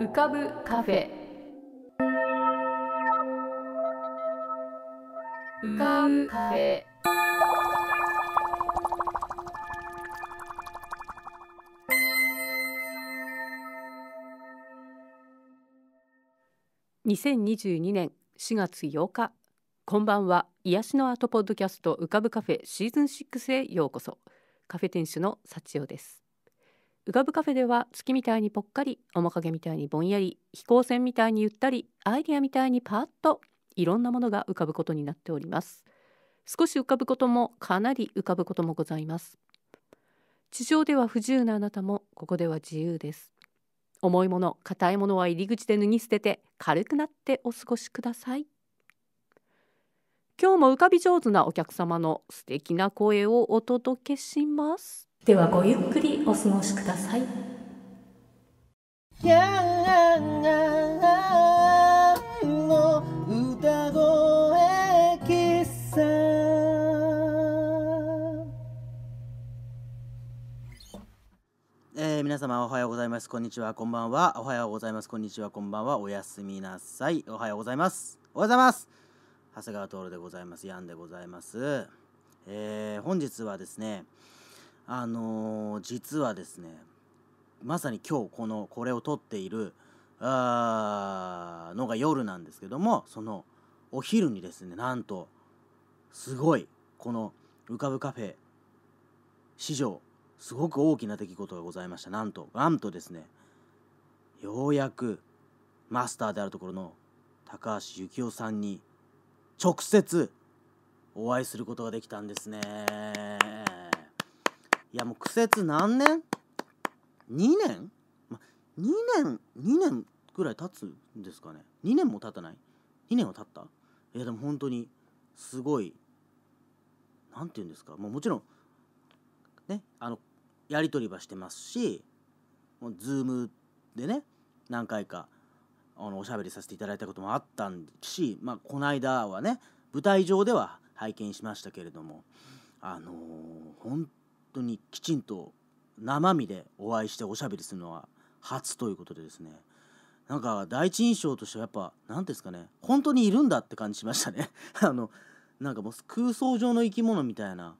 浮かぶカフェ浮かぶカフェ2022年4月8日こんばんは癒しのアートポッドキャスト浮かぶカフェシーズン6へようこそカフェ店主の幸代です浮かぶカフェでは月みたいにぽっかり面影みたいにぼんやり飛行船みたいにゆったりアイディアみたいにパーッといろんなものが浮かぶことになっております少し浮かぶこともかなり浮かぶこともございます地上では不自由なあなたもここでは自由です重いもの硬いものは入り口で脱ぎ捨てて軽くなってお過ごしください今日も浮かび上手なお客様の素敵な声をお届けしますではごゆっくりお過ごしください。皆様おはようございますこんにちはこんばんはおはようございますこんにちはこんばんはおやすみなさいおはようございますおはようございます長谷川徹でございますヤンでございますえー、本日はですねあのー、実はですねまさに今日このこれを撮っているあのが夜なんですけどもそのお昼にですねなんとすごいこの浮かぶカフェ史上すごく大きな出来事がございましたなんとなんとですねようやくマスターであるところの高橋幸雄さんに直接お会いすることができたんですね。いやもう苦節何年 ?2 年、ま、?2 年、2年ぐらい経つんですかね。2年も経たない ?2 年は経ったいやでも本当にすごい、なんて言うんですか、もうもちろん、ね、あの、やりとりはしてますし、もうズームでね、何回か、あのおしゃべりさせていただいたこともあったし、まあ、この間はね舞台上では拝見しましたけれどもあのー、本当にきちんと生身でお会いしておしゃべりするのは初ということでですねなんか第一印象としてはやっぱ何ですかね本当にいるんだって感じしましたね あのなんかもう空想上の生き物みたいな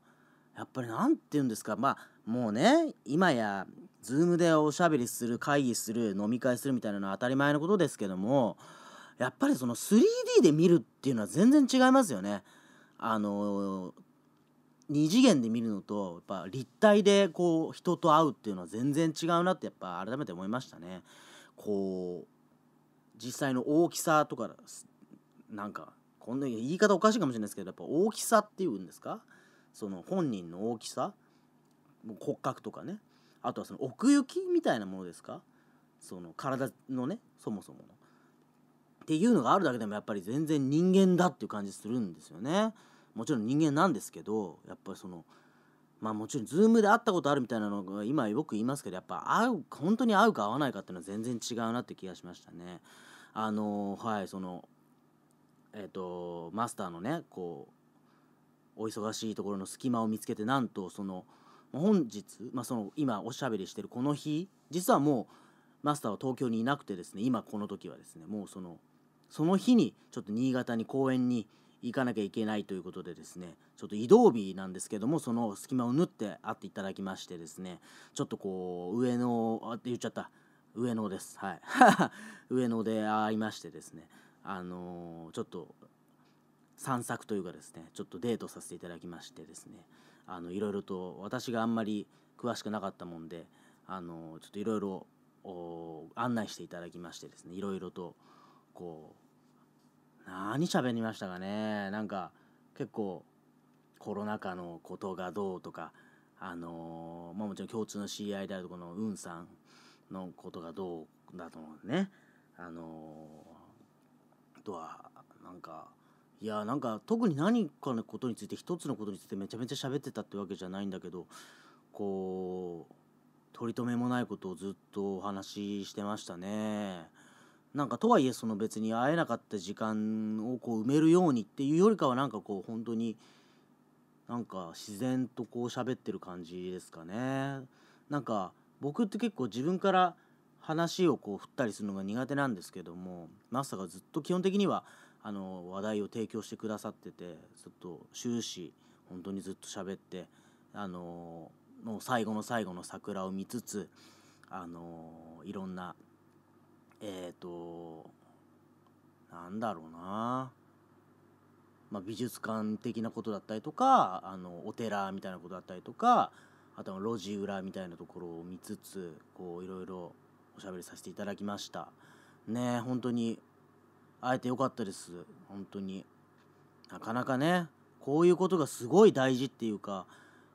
やっぱり何て言うんですかまあもうね今や Zoom でおしゃべりする会議する飲み会するみたいなのは当たり前のことですけどもやっぱりその 3D で見るっていうのは全然違いますよね。あの二次元で見るのとやっぱ立体でこう人と会うっていうのは全然違うなってやっぱ改めて思いましたね。こう実際の大きさとかなんかこんな言い方おかしいかもしれないですけどやっぱ大きさっていうんですかその本人の大きさ骨格とかねあとはその奥行きみたいなものですかその体のねそもそもの。っていうのがあるだけでもやっぱり全然人間だっていう感じするんですよね。もちろん人間なんですけどやっぱりそのまあもちろん Zoom で会ったことあるみたいなのが今よく言いますけどやっぱ会う本当に会うか会わないかっていうのは全然違うなって気がしましたね。あのはいそのえっ、ー、とマスターのねこうお忙しいところの隙間を見つけてなんとその本日、まあ、その今おしゃべりしてるこの日実はもうマスターは東京にいなくてですね今この時はですねもうそのその日にちょっと新潟に公園に行かなきゃいけないということでですねちょっと移動日なんですけどもその隙間を縫って会っていただきましてですねちょっとこう上野あって言っちゃった上野ですはい 上野で会いましてですねあのー、ちょっと散策というかですねちょっとデートさせていただきましてですねあのいろいろと私があんまり詳しくなかったもんであのー、ちょっといろいろ案内していただきましてですねいろいろとこう何喋りましたかねなんか結構コロナ禍のことがどうとかあのー、まあもちろん共通の知り合いであるこのうんさんのことがどうだと思うねあのー、あとはなんかいやなんか特に何かのことについて一つのことについてめちゃめちゃ喋ってたってわけじゃないんだけどこう取り留めもないことをずっとお話ししてましたねなんかとはいえその別に会えなかった時間をこう埋めるようにっていうよりかはなんかこう本当になんか自然とこう喋ってる感じですかね。なんか僕って結構自分から話をこう振ったりするのが苦手なんですけどもマスターがずっと基本的にはあの話題を提供してくださっててずっと終始本当にずっと喋ってあのもう最後の最後の桜を見つつあのいろんなえっ、ー、と、なんだろうな、まあ、美術館的なことだったりとか、あの、お寺みたいなことだったりとか、あとは路地裏みたいなところを見つつ、こう、いろいろおしゃべりさせていただきました。ね本当に、会えてよかったです。本当に。なかなかね、こういうことがすごい大事っていうか、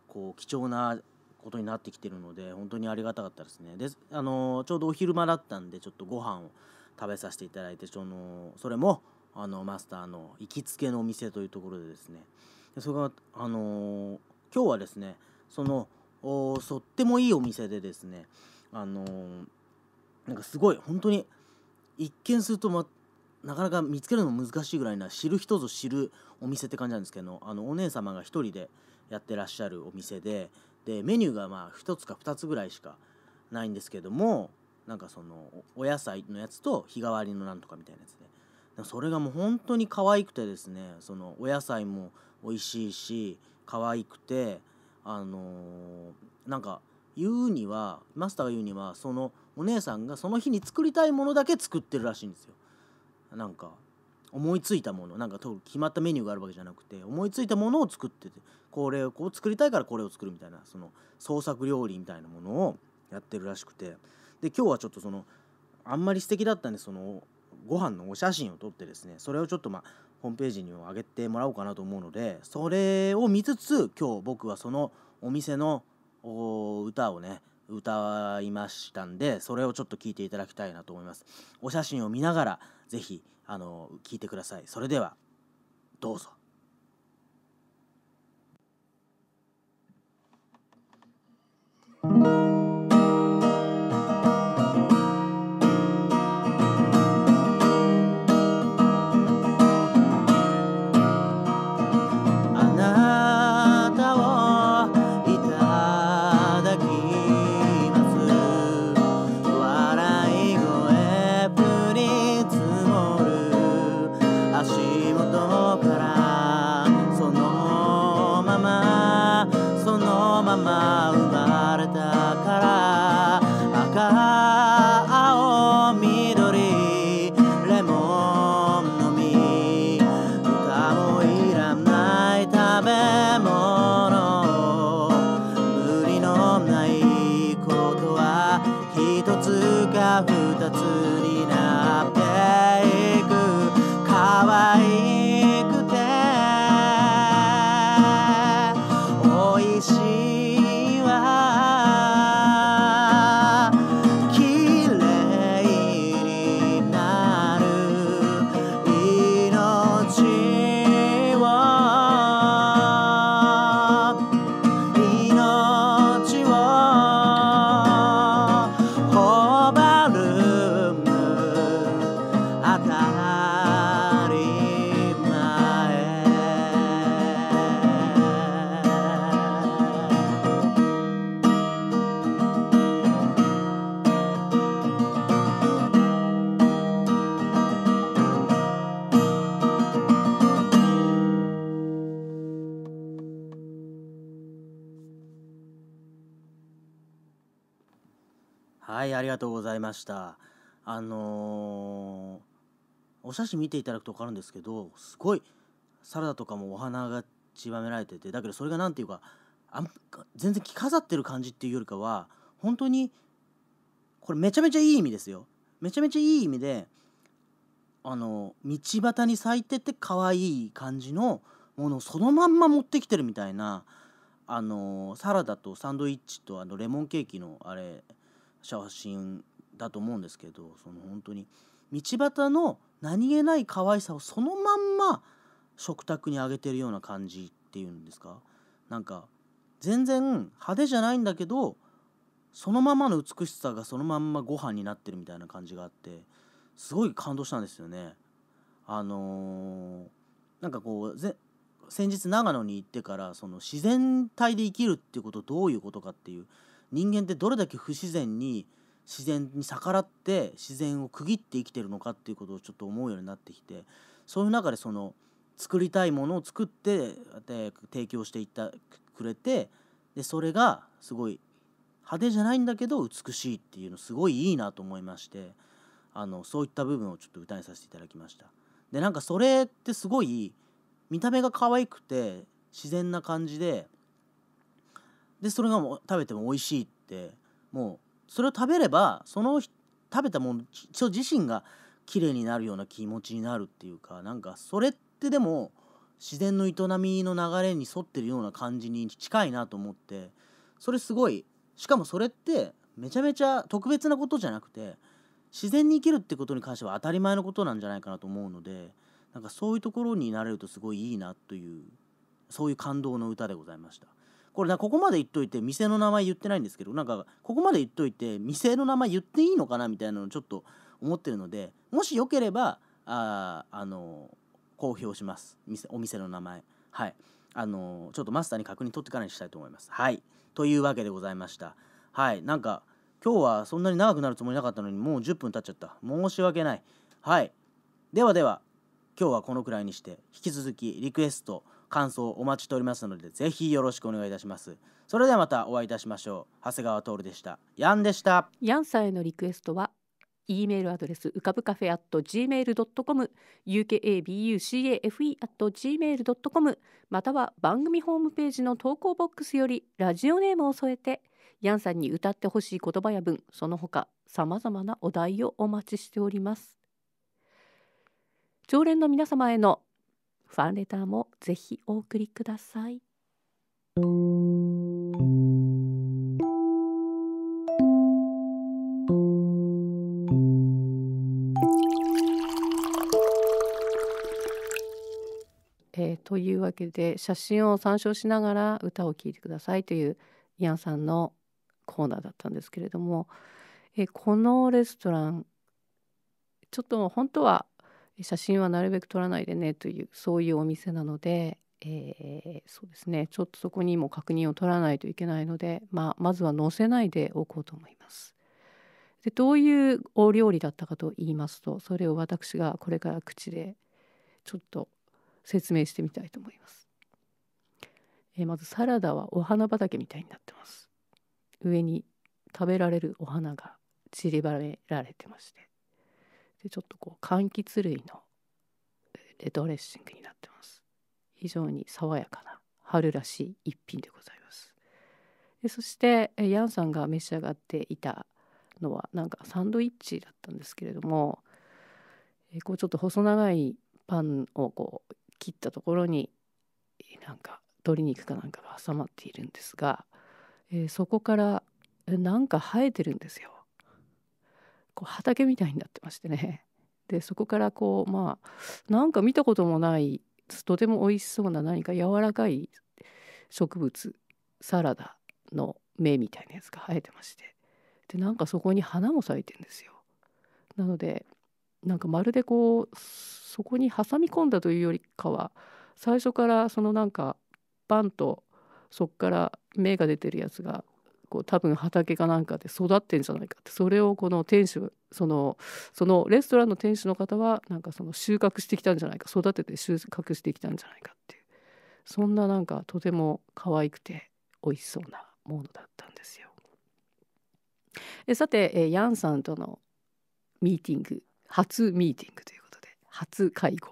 こう、貴重なことになってきてるので本当にありがたかったですねであのちょうどお昼間だったんでちょっとご飯を食べさせていただいてそのそれもあのマスターの行きつけのお店というところでですねでそれがあの今日はですねそのとってもいいお店でですねあのなんかすごい本当に一見すると、ま、なかなか見つけるの難しいぐらいな知る人ぞ知るお店って感じなんですけどあのお姉様が一人でやってらっしゃるお店ででメニューがまあ1つか2つぐらいしかないんですけどもなんかそのお野菜のやつと日替わりのなんとかみたいなやつででそれがもう本当に可愛くてですねそのお野菜も美味しいし可愛くてあのー、なんか言うにはマスターが言うにはそのお姉さんがその日に作りたいものだけ作ってるらしいんですよなんか思いついたものなんか決まったメニューがあるわけじゃなくて思いついたものを作っててこれをこう作りたいからこれを作るみたいなその創作料理みたいなものをやってるらしくてで今日はちょっとそのあんまり素敵だったんでそのご飯のお写真を撮ってですねそれをちょっとまあホームページに上げてもらおうかなと思うのでそれを見つつ今日僕はそのお店の歌をね歌いましたんでそれをちょっと聞いていただきたいなと思いますお写真を見ながら、ぜひあの聞いてくださいそれではどうぞ mama. はいありがとうございましたあのー、お写真見ていただくと分かるんですけどすごいサラダとかもお花がちばめられててだけどそれが何て言うかあ全然着飾ってる感じっていうよりかは本当にこれめちゃめちゃいい意味ですよめちゃめちゃいい意味であの道端に咲いてて可愛い感じのものをそのまんま持ってきてるみたいなあのサラダとサンドイッチとあのレモンケーキのあれ写真だと思うんですけどその本当に道端の何気ない可愛さをそのまんま食卓にあげてるような感じっていうんですかなんか全然派手じゃないんだけどそのままの美しさがそのまんまご飯になってるみたいな感じがあってすごい感動したんですよね。あのー、なんかこう先日長野に行ってからその自然体で生きるっていうことどういうことかっていう人間ってどれだけ不自然に自然に逆らって自然を区切って生きてるのかっていうことをちょっと思うようになってきてそういう中でその作りたいものを作って提供していったくれてでそれがすごい派手じゃないんだけど美しいっていうのすごいいいなと思いましてあのそういった部分をちょっと歌にさせていただきました。でなんかそれってすごい見た目が可愛くて自然な感じででそれがもう食べても美味しいってもうそれを食べればその食べたもの自身が綺麗になるような気持ちになるっていうかなんかそれってでも自然の営みの流れに沿ってるような感じに近いなと思ってそれすごいしかもそれってめちゃめちゃ特別なことじゃなくて自然に生きるってことに関しては当たり前のことなんじゃないかなと思うのでなんかそういうところになれるとすごいいいなというそういう感動の歌でございました。これなここまで言っといて店の名前言ってないんですけどなんかここまで言っといて店の名前言っていいのかなみたいなのをちょっと思ってるのでもしよければああの公表します店お店の名前はいあのちょっとマスターに確認取ってからにしたいと思いますはいというわけでございましたはいなんか今日はそんなに長くなるつもりなかったのにもう10分経っちゃった申し訳ないはいではでは今日はこのくらいにして引き続きリクエスト感想お待ちしておりますのでぜひよろしくお願いいたしますそれではまたお会いいたしましょう長谷川徹でしたヤンでしたヤンさんへのリクエストは E メールアドレスうかぶカフェア at gmail.com ukabucafe at gmail.com または番組ホームページの投稿ボックスよりラジオネームを添えてヤンさんに歌ってほしい言葉や文その他さまざまなお題をお待ちしております常連の皆様へのファンレターもぜひお送りください。えー、というわけで写真を参照しながら歌を聴いてくださいというイアンさんのコーナーだったんですけれども、えー、このレストランちょっと本当は写真はなるべく撮らないでねというそういうお店なので、えー、そうですねちょっとそこにも確認を取らないといけないので、まあ、まずは載せないでおこうと思います。でどういうお料理だったかと言いますとそれを私がこれから口でちょっと説明してみたいと思います。えー、まずサラダはお花畑みたいになってます。上に食べられるお花が散りばめられてましてでちょっとこう柑橘類のレドレッシングになってます非常に爽やかな春らしい一品でございますでそしてヤンさんが召し上がっていたのはなんかサンドイッチだったんですけれどもこうちょっと細長いパンをこう切ったところになんか鶏肉かなんかが挟まっているんですが、えー、そこからなんか生えてるんですよこう畑みたいになってましてね でそこからこうまあなんか見たこともないとても美味しそうな何か柔らかい植物サラダの芽みたいなやつが生えてましてでなんかそこに花も咲いてんですよ。なのでなんかまるでこうそこに挟み込んだというよりかは最初からそのなんかバンとそっから芽が出てるやつがこう多分畑かなんかで育ってんじゃないかってそれをこの店主そのそのレストランの店主の方はなんかその収穫してきたんじゃないか育てて収穫してきたんじゃないかっていうそんななんかとても可愛くて美味しそうなものだったんですよ。えさて、えヤンさんとのミーティング初ミーティングということで初会合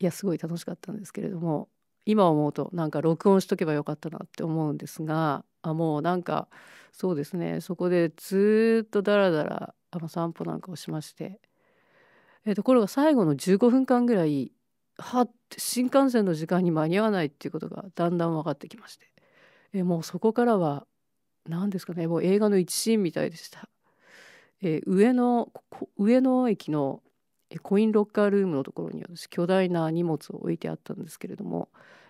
いやすごい楽しかったんですけれども今思うとなんか録音しとけばよかったなって思うんですがあもうなんかそうですねそこでずっとだらだらあの散歩なんかをしまして、えー、ところが最後の15分間ぐらいはって新幹線の時間に間に合わないっていうことがだんだん分かってきまして、えー、もうそこからは何ですかねもう映画の一シーンみたいでした。えー、上野上の駅のコインロッカールームのところに私巨大な荷物を置いてあったんですけれども、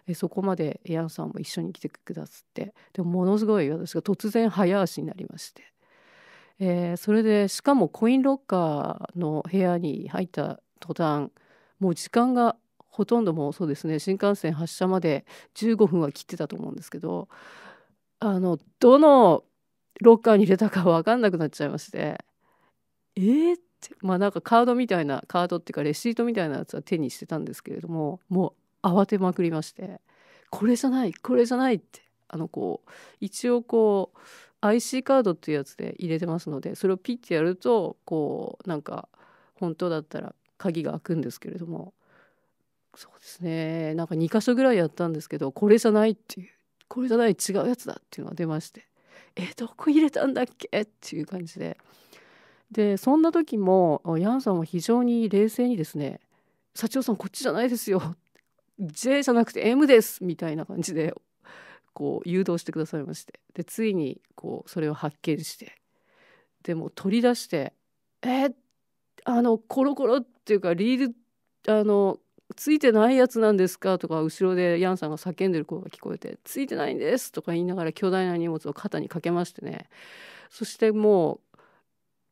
えそこまでエアンさんも一緒に来てくださってでもものすごい私が突然早足になりまして、えー、それでしかもコインロッカーの部屋に入った途端もう時間がほとんどもうそうですね新幹線発車まで15分は切ってたと思うんですけどあのどのロッカーに入れたか分かんなくなっちゃいましてえー、ってまあなんかカードみたいなカードっていうかレシートみたいなやつは手にしてたんですけれどももう慌てまくりましてこれじゃないこれじゃないってあのこう一応こう IC カードっていうやつで入れてますのでそれをピッてやるとこうなんか本当だったら鍵が開くんですけれどもそうですねなんか2箇所ぐらいやったんですけどこれじゃないっていうこれじゃない違うやつだっていうのが出ましてえどこ入れたんだっけっていう感じででそんな時もヤンさんは非常に冷静にですね「社長さんこっちじゃないですよ」っ J じゃなくて M ですみたいな感じでこう誘導してくださいましてでついにこうそれを発見してでも取り出して「えー、あのコロコロっていうかリールあのついてないやつなんですか?」とか後ろでヤンさんが叫んでる声が聞こえて「ついてないんです」とか言いながら巨大な荷物を肩にかけましてねそしてもう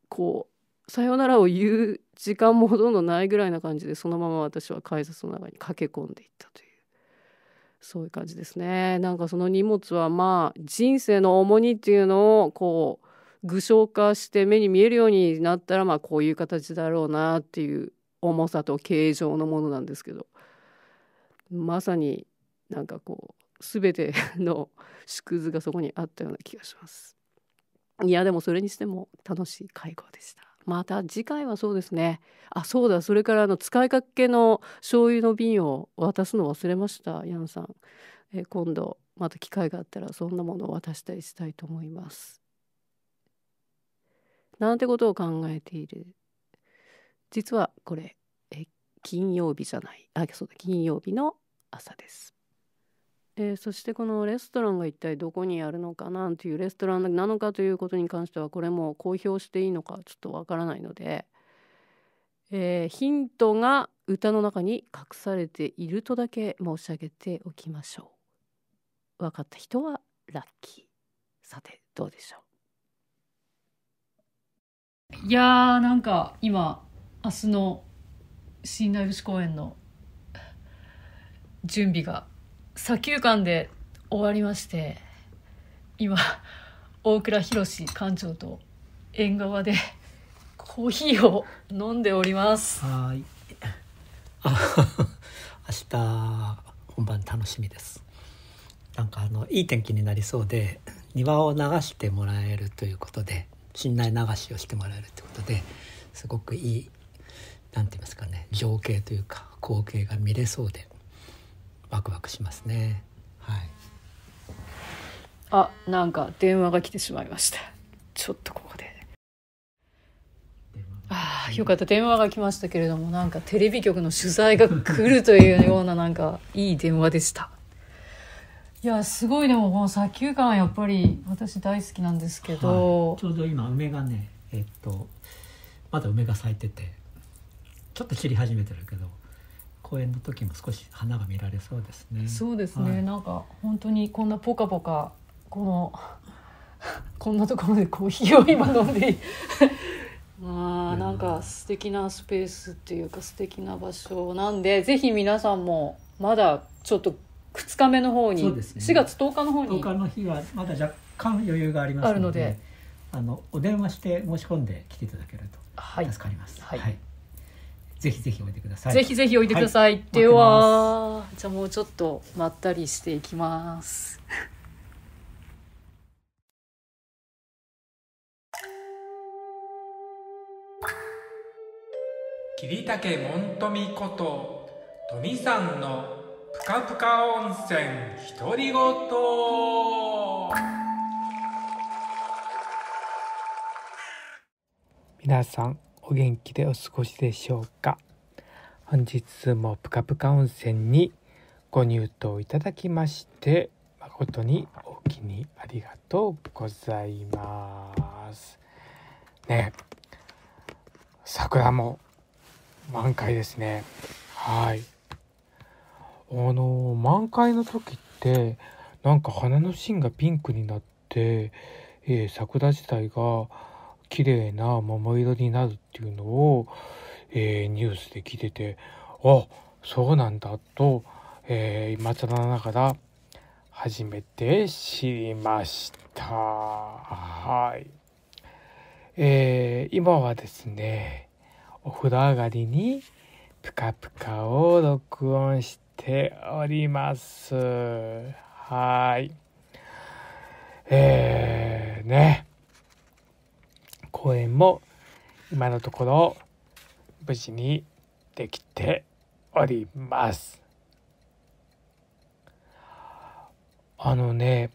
こうさよならを言う時間もほとんどないぐらいな感じでそのまま私は改札の中に駆け込んでいったというそういう感じですねなんかその荷物はまあ人生の重荷っていうのをこう具象化して目に見えるようになったらまあこういう形だろうなっていう重さと形状のものなんですけどまさになんかこう全ての縮図がそこにあったような気がします。いやでもそれにしても楽しい会合でした。また次回はそうですねあそうだそれからあの使いかけの醤油の瓶を渡すの忘れましたヤンさん、え今度また機会があったらそんなものを渡したりしたいと思いますなんてことを考えている実はこれえ金曜日じゃないあそうだ金曜日の朝ですえー、そしてこのレストランが一体どこにあるのかなというレストランなのかということに関してはこれも公表していいのかちょっとわからないので、えー、ヒントが歌の中に隠されているとだけ申し上げておきましょう。分かった人はラッキー。さてどうでしょういやーなんか今明日の新内節公演の準備が砂丘間で終わりまして今大倉宏館長と縁側でコーヒーを飲んでおりますはいあ 明日本番楽しみですなんかあのいい天気になりそうで庭を流してもらえるということで信頼流しをしてもらえるということですごくいいなんて言いますかね情景というか光景が見れそうでワクワクしますねはいあなんか電話が来てしまいましたちょっとここであよかった電話が来ましたけれどもなんかテレビ局の取材が来るというような なんかいい電話でしたいやすごいでもこの砂丘感やっぱり私大好きなんですけど、はい、ちょうど今梅がねえっとまだ梅が咲いててちょっと散り始めてるけど公園の時も少し花が見られそうですね。そうですね、はい、なんか本当にこんなポカポカこの こんなところでコーヒーを今飲んで まあなんか素敵なスペースっていうか素敵な場所なんでぜひ皆さんもまだちょっと2日目の方に、ね、4月10日の方に10日の日はまだ若干余裕がありますのであのお電話して申し込んで来ていただけると助かります。はい、はいぜひぜひおいてください。ぜひぜひおいてください。はい、では、じゃあもうちょっとまったりしていきます。桐竹門富こと富さんのぷかぷか温泉独り言皆さんお元気でお過ごしでしょうか本日もぷかぷか温泉にご入湯いただきまして誠にお気にありがとうございますね桜も満開ですねはいあの満開の時ってなんか花の芯がピンクになって、えー、桜自体が綺麗な桃色になるっていうのを、えー、ニュースで聞いててあそうなんだと、えー、今更ながら初めて知りました。はい。えー、今はですね、お風呂上がりにぷかぷかを録音しております。はい。えー、ね。公演も今のところ無事にできております。あのね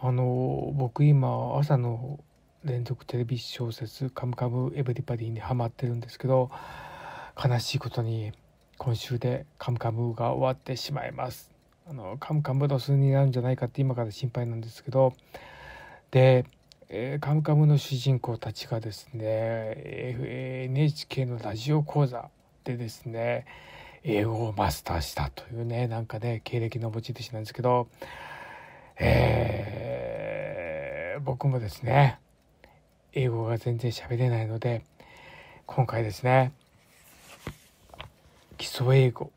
あの僕今朝の連続テレビ小説「カムカムエヴリバディ」にハマってるんですけど悲しいことに今週で「カムカム」が終わってしまいます。あのカムカムロスになるんじゃないかって今から心配なんですけどでえー、カムカムの主人公たちがですね NHK のラジオ講座でですね英語をマスターしたというねなんかね経歴の持ち主なんですけど、えー、僕もですね英語が全然喋れないので今回ですね基礎英語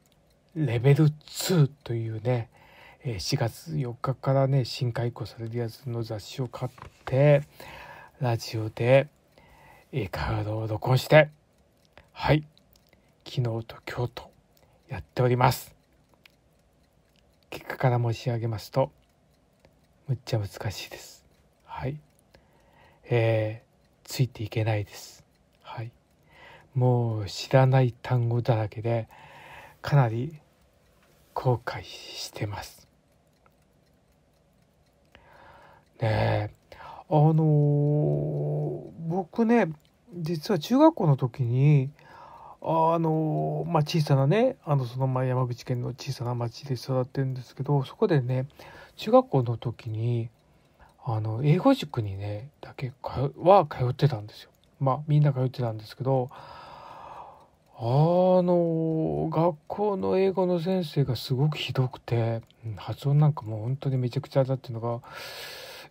レベル2というね4月4日からね新開講されるやつの雑誌を買っ、ラジオで、えカードを録音して、はい、昨日と今日とやっております。結果から申し上げますと、むっちゃ難しいです。はい。えー、ついていけないです。はい。もう知らない単語だらけで、かなり後悔してます。ねえ。あのー、僕ね実は中学校の時にあのー、まあ、小さなねあのその前山口県の小さな町で育ってるんですけどそこでね中学校の時にあの英語塾にねだけは通ってたんですよ。まあ、みんな通ってたんですけどあの学校の英語の先生がすごくひどくて発音なんかもう本当にめちゃくちゃだっていうのが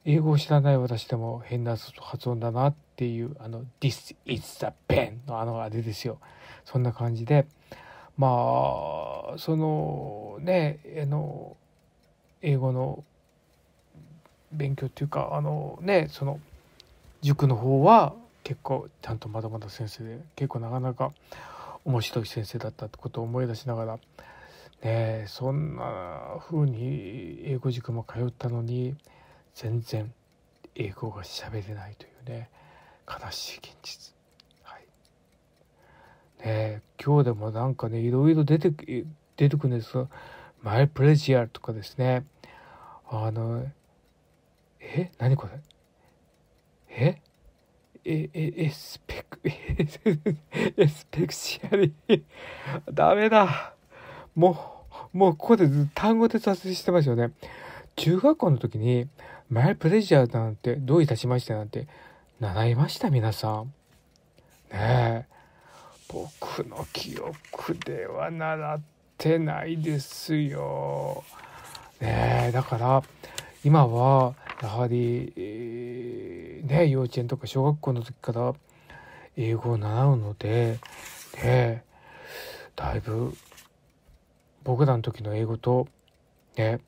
英語を知らない私でも変な発音だなっていうあの「This is the pen」のあのあれですよそんな感じでまあそのねあの英語の勉強っていうかあのねその塾の方は結構ちゃんとまだまだ先生で結構なかなか面白い先生だったってことを思い出しながらねそんな風に英語塾も通ったのに。全然英語が喋れないというね悲しい現実はいね今日でもなんかねいろいろ出て出てくるんですが「マイプレジアル」とかですねあのえ何これええ、え、エスペク、エスペクシアリー。ダメだ。もう、もうここで単語で挫折してますよね。中学校の時に、マイプレジャーなんて、どういたしましてなんて、習いました、皆さん。ねえ。僕の記憶では習ってないですよ。ねえ、だから、今は、やはり、えー、ね、幼稚園とか小学校の時から英語を習うので、ね、だいぶ僕らの時の英語と、ね、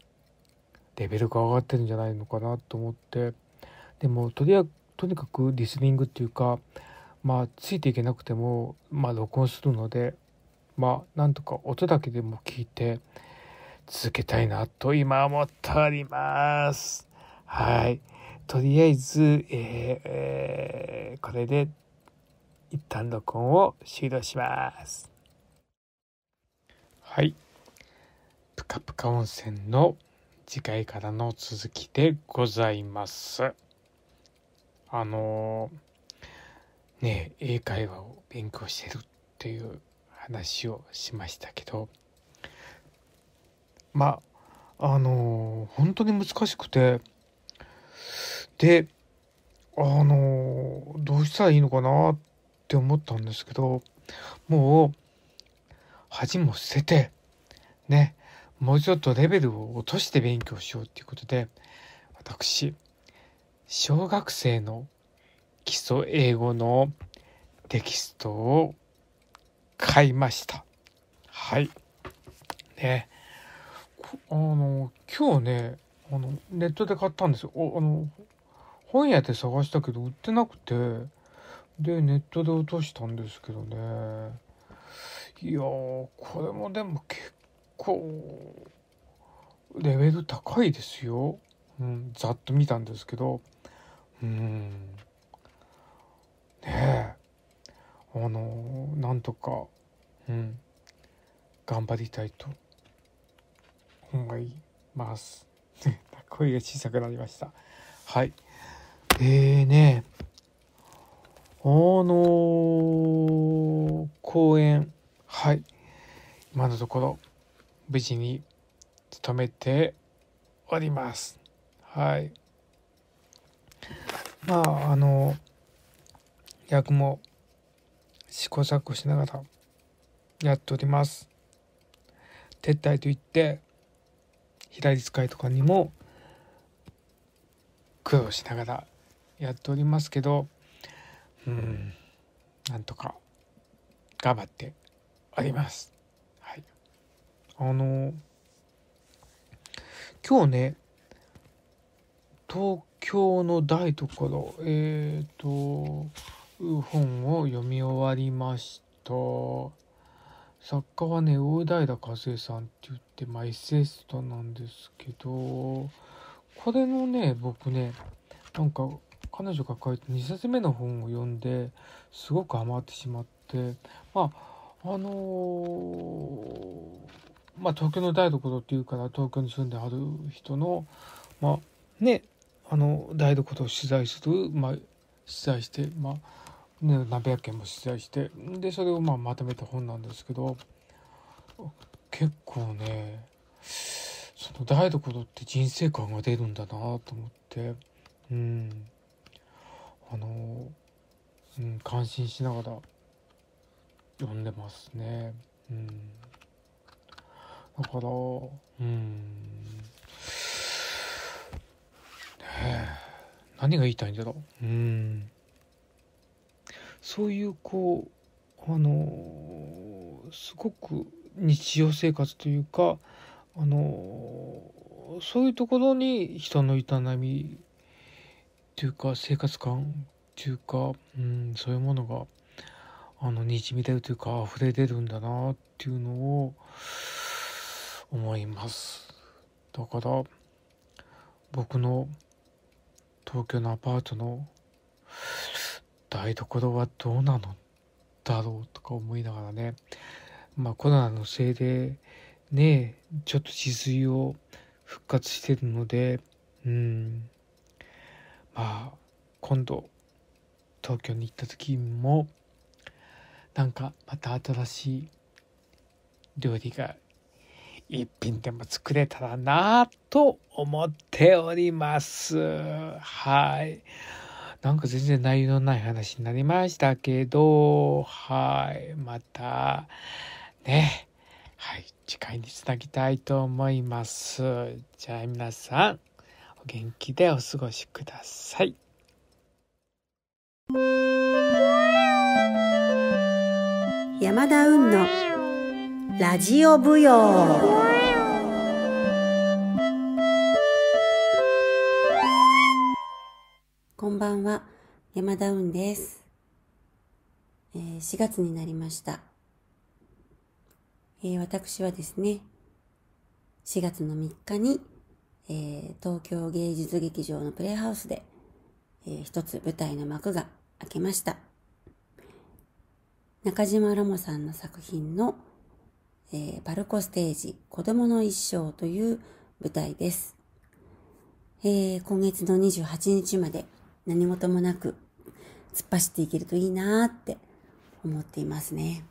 レベルが上がってるんじゃないのかなと思ってでもとりあえずとにかくリスニングっていうかまあついていけなくてもまあ録音するのでまあなんとか音だけでも聞いて続けたいなと今思っております。はい。とりあえず、えーえー、これで一旦録音を終了します。はい。プカプカ温泉の次回からの続きでございます。あのー、ね英会話を勉強してるっていう話をしましたけどまああのー、本当に難しくてであのー、どうしたらいいのかなって思ったんですけどもう恥も捨ててねもうちょっとレベルを落として勉強しようっていうことで私小学生の基礎英語のテキストを買いましたはいねあの今日ねあのネットで買ったんですよあの本屋で探したけど売ってなくてでネットで落としたんですけどねいやこれもでも結こうレベル高いですよ、うん、ざっと見たんですけどうんねえあのなんとか、うん、頑張りたいと思います。声が小さくなりました。はい。えーね、あのー、公園、はい。今のところ、無事に勤めております。はい。まあ、あの、役も試行錯誤しながらやっております。撤退といって、左使いとかにも苦労しながらやっておりますけど、うん、なんとか頑張っております。あの今日ね東京の台所えっ、ー、と本を読み終わりました作家はね大平和恵さんって言って、まあ、エッセイストなんですけどこれのね僕ねなんか彼女が書いて2冊目の本を読んですごくハマってしまってまああのーまあ、東京の台所っていうから東京に住んである人の、まあね、あの台所を取材する、まあ、取材して、まあね、何百件も取材してでそれをまあまとめた本なんですけど結構ねその台所って人生観が出るんだなと思ってうんあの、うん、感心しながら読んでますね。うんだからうん何が言いたいんだろううんそういうこうあのすごく日常生活というかあのそういうところに人の営みというか生活感というか、うん、そういうものがあのにじみ出るというか溢れ出るんだなっていうのを思いますだから僕の東京のアパートの台所はどうなのだろうとか思いながらねまあコロナのせいでねちょっと自炊を復活してるのでうんまあ今度東京に行った時もなんかまた新しい料理が一品でも作れたらなと思っております。はい。なんか全然内容のない話になりましたけど、はい。また、ね。はい。次回につなぎたいと思います。じゃあ皆さん、お元気でお過ごしください。山田運のラジオ舞踊こんばんは山田運です、えー、4月になりました、えー、私はですね4月の3日に、えー、東京芸術劇場のプレイハウスで、えー、一つ舞台の幕が開けました中島ラモさんの作品のえー、バルコステージ子供の一生という舞台です。えー、今月の28日まで何事もなく突っ走っていけるといいなって思っていますね。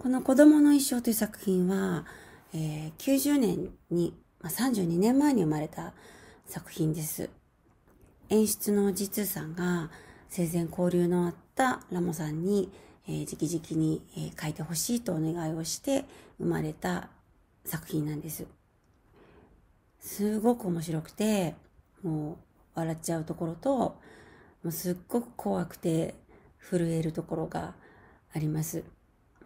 この子供の一生という作品は、えー、90年に、まあ、32年前に生まれた作品です。演出の実さんが生前交流のあったラモさんにえー、直々に、えー、書いてほしいとお願いをして生まれた作品なんです。すごく面白くて、もう笑っちゃうところと、もうすっごく怖くて震えるところがあります。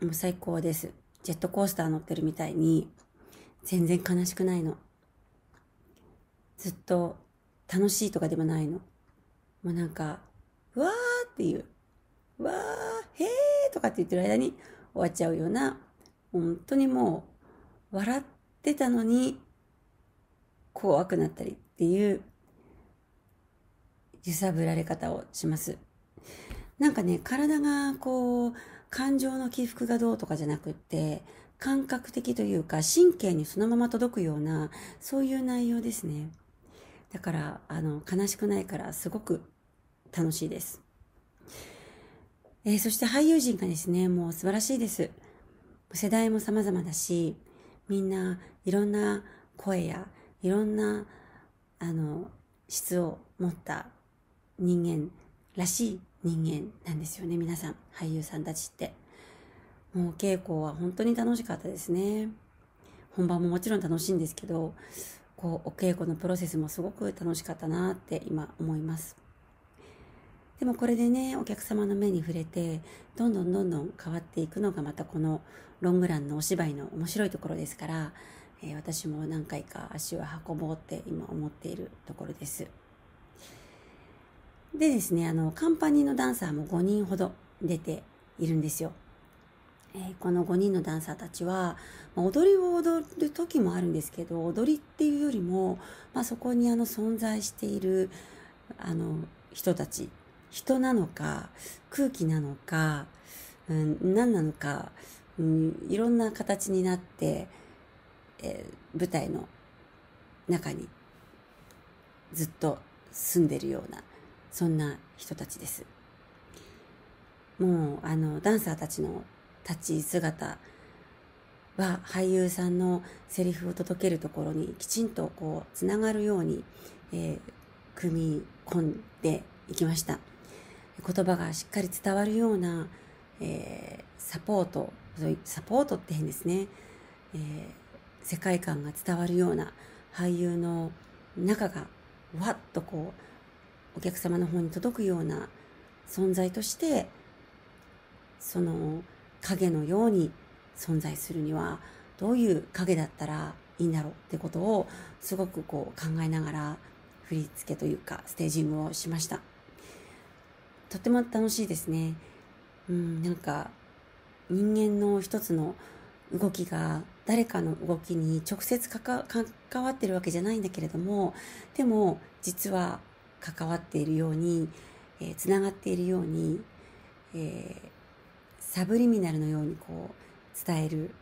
もう最高です。ジェットコースター乗ってるみたいに、全然悲しくないの。ずっと楽しいとかでもないの。もうなんか、うわーっていうわー、へーとかって言ってる間に終わっちゃうような、本当にもう、笑ってたのに、怖くなったりっていう、揺さぶられ方をします。なんかね、体がこう、感情の起伏がどうとかじゃなくって、感覚的というか、神経にそのまま届くような、そういう内容ですね。だから、あの、悲しくないから、すごく楽しいです。えー、そして俳優陣がですね、もう素晴らしいです。世代も様々だし、みんないろんな声やいろんなあの質を持った人間らしい人間なんですよね、皆さん、俳優さんたちって。もう稽古は本当に楽しかったですね。本番ももちろん楽しいんですけど、こう、お稽古のプロセスもすごく楽しかったなって今思います。でもこれでねお客様の目に触れてどんどんどんどん変わっていくのがまたこのロングランのお芝居の面白いところですから、えー、私も何回か足を運ぼうって今思っているところです。でですねあのカンパニーのダンサーも5人ほど出ているんですよ。えー、この5人のダンサーたちは、まあ、踊りを踊る時もあるんですけど踊りっていうよりも、まあ、そこにあの存在しているあの人たち人なのか、空気なのか、うん、何なのか、うん、いろんな形になって、えー、舞台の中にずっと住んでるような、そんな人たちです。もう、あの、ダンサーたちの立ち姿は俳優さんのセリフを届けるところにきちんとこう、つながるように、えー、組み込んでいきました。言葉がしっかり伝わるような、えー、サポートサポートって変ですね、えー、世界観が伝わるような俳優の中がわっとこうお客様の方に届くような存在としてその影のように存在するにはどういう影だったらいいんだろうってことをすごくこう考えながら振り付けというかステージングをしました。とても楽しいですね。うん、なんか人間の一つの動きが誰かの動きに直接関わってるわけじゃないんだけれどもでも実は関わっているようにつな、えー、がっているように、えー、サブリミナルのようにこう伝える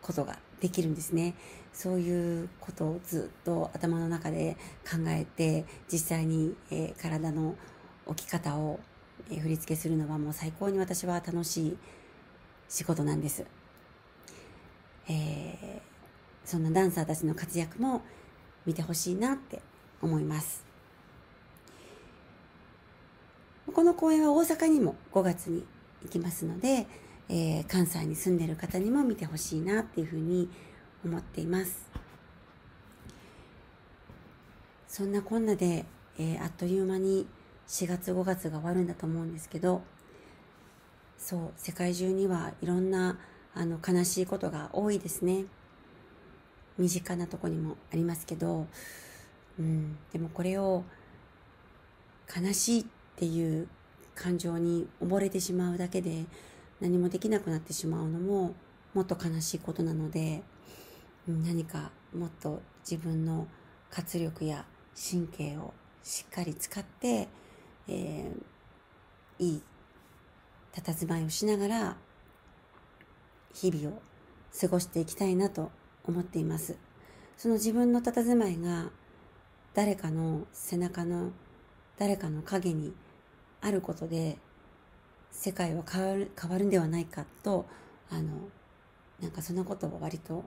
ことができるんですねそういうことをずっと頭の中で考えて実際に、えー、体の置き方を振り付けするのはもう最高に私は楽しい仕事なんです。えー、そんなダンサーたちの活躍も見てほしいなって思います。この公演は大阪にも5月に行きますので、えー、関西に住んでる方にも見てほしいなっていうふうに思っています。そんなこんなで、えー、あっという間に4月5月が終わるんだと思うんですけどそう世界中にはいろんなあの悲しいことが多いですね身近なとこにもありますけど、うん、でもこれを悲しいっていう感情に溺れてしまうだけで何もできなくなってしまうのももっと悲しいことなので何かもっと自分の活力や神経をしっかり使ってえー、いい佇まいをしながら日々を過ごしていきたいなと思っています。その自分の佇まいが誰かの背中の誰かの影にあることで世界は変わる変わるんではないかとあのなんかそんなことを割と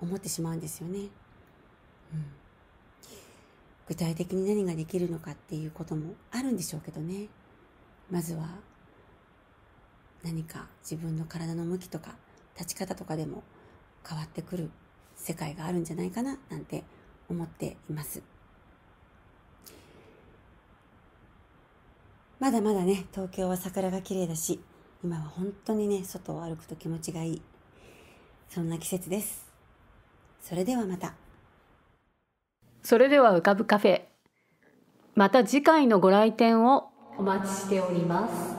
思ってしまうんですよね。うん具体的に何ができるのかっていうこともあるんでしょうけどねまずは何か自分の体の向きとか立ち方とかでも変わってくる世界があるんじゃないかななんて思っていますまだまだね東京は桜が綺麗だし今は本当にね外を歩くと気持ちがいいそんな季節ですそれではまた。それでは浮かぶカフェまた次回のご来店をお待ちしております